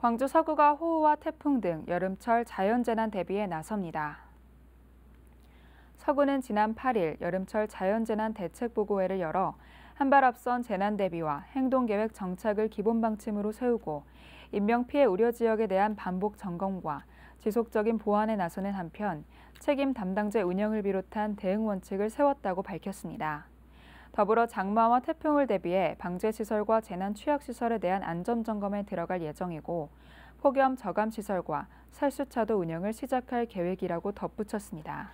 광주 서구가 호우와 태풍 등 여름철 자연재난 대비에 나섭니다. 서구는 지난 8일 여름철 자연재난 대책보고회를 열어 한 발 앞선 재난 대비와 행동계획 정착을 기본 방침으로 세우고 인명피해 우려 지역에 대한 반복 점검과 지속적인 보완에 나서는 한편 책임 담당자 운영을 비롯한 대응 원칙을 세웠다고 밝혔습니다. 더불어 장마와 태풍을 대비해 방제시설과 재난취약시설에 대한 안전점검에 들어갈 예정이고 폭염 저감시설과 살수차도 운영을 시작할 계획이라고 덧붙였습니다.